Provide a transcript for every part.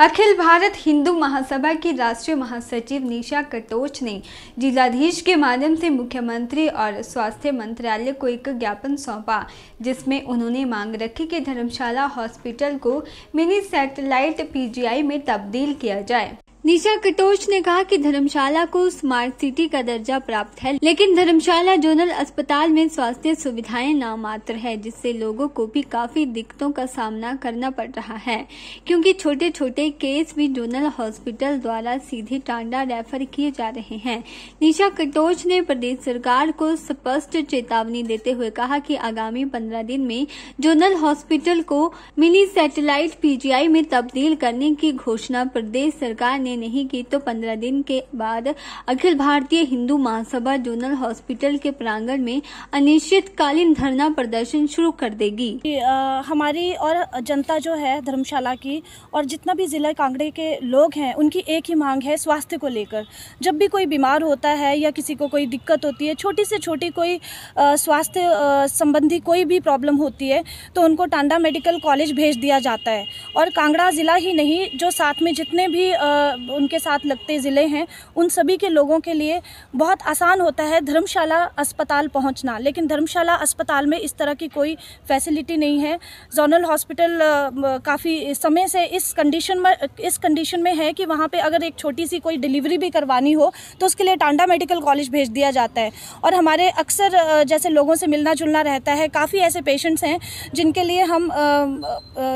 अखिल भारत हिंदू महासभा की राष्ट्रीय महासचिव निशा कटोच ने जिलाधीश के माध्यम से मुख्यमंत्री और स्वास्थ्य मंत्रालय को एक ज्ञापन सौंपा जिसमें उन्होंने मांग रखी कि धर्मशाला हॉस्पिटल को मिनी सैटेलाइट पीजीआई में तब्दील किया जाए निशा कटोच ने कहा कि धर्मशाला को स्मार्ट सिटी का दर्जा प्राप्त है लेकिन धर्मशाला जोनल अस्पताल में स्वास्थ्य सुविधाएं मात्र है जिससे लोगों को भी काफी दिक्कतों का सामना करना पड़ रहा है क्योंकि छोटे छोटे केस भी जोनल हॉस्पिटल द्वारा सीधे टांडा रेफर किए जा रहे हैं निशा कटोच ने प्रदेश सरकार को स्पष्ट चेतावनी देते हुए कहा की आगामी पंद्रह दिन में जोनल हॉस्पिटल को मिनी सैटेलाइट पीजीआई में तब्दील करने की घोषणा प्रदेश सरकार ने ने नहीं की तो पंद्रह दिन के बाद अखिल भारतीय हिंदू महासभा जोनल हॉस्पिटल के प्रांगण में अनिश्चितकालीन धरना प्रदर्शन शुरू कर देगी आ, हमारी और जनता जो है धर्मशाला की और जितना भी जिला कांगड़े के लोग हैं उनकी एक ही मांग है स्वास्थ्य को लेकर जब भी कोई बीमार होता है या किसी को कोई दिक्कत होती है छोटी से छोटी कोई स्वास्थ्य संबंधी कोई भी प्रॉब्लम होती है तो उनको टांडा मेडिकल कॉलेज भेज दिया जाता है और कांगड़ा ज़िला ही नहीं जो साथ में जितने भी उनके साथ लगते ज़िले हैं उन सभी के लोगों के लिए बहुत आसान होता है धर्मशाला अस्पताल पहुंचना लेकिन धर्मशाला अस्पताल में इस तरह की कोई फैसिलिटी नहीं है जोनल हॉस्पिटल काफ़ी समय से इस कंडीशन में इस कंडीशन में है कि वहाँ पर अगर एक छोटी सी कोई डिलीवरी भी करवानी हो तो उसके लिए टांडा मेडिकल कॉलेज भेज दिया जाता है और हमारे अक्सर जैसे लोगों से मिलना जुलना रहता है काफ़ी ऐसे पेशेंट्स हैं जिनके लिए हम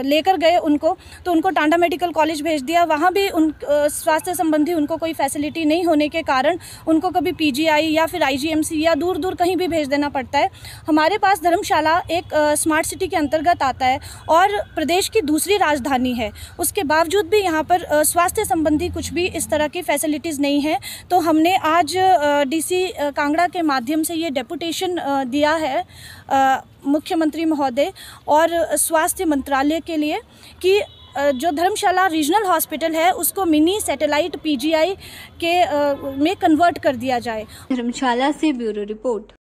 लेकर गए उनको तो उनको टांडा मेडिकल कॉलेज भेज दिया वहाँ भी उन स्वास्थ्य संबंधी उनको कोई फैसिलिटी नहीं होने के कारण उनको कभी पीजीआई या फिर आईजीएमसी या दूर दूर कहीं भी भेज देना पड़ता है हमारे पास धर्मशाला एक स्मार्ट सिटी के अंतर्गत आता है और प्रदेश की दूसरी राजधानी है उसके बावजूद भी यहाँ पर स्वास्थ्य संबंधी कुछ भी इस तरह की फैसिलिटीज़ नहीं है तो हमने आज डी कांगड़ा के माध्यम से ये डेपुटेशन दिया है मुख्यमंत्री महोदय और स्वास्थ्य मंत्रालय के लिए कि जो धर्मशाला रीजनल हॉस्पिटल है उसको मिनी सैटेलाइट पीजीआई के में कन्वर्ट कर दिया जाए धर्मशाला से ब्यूरो रिपोर्ट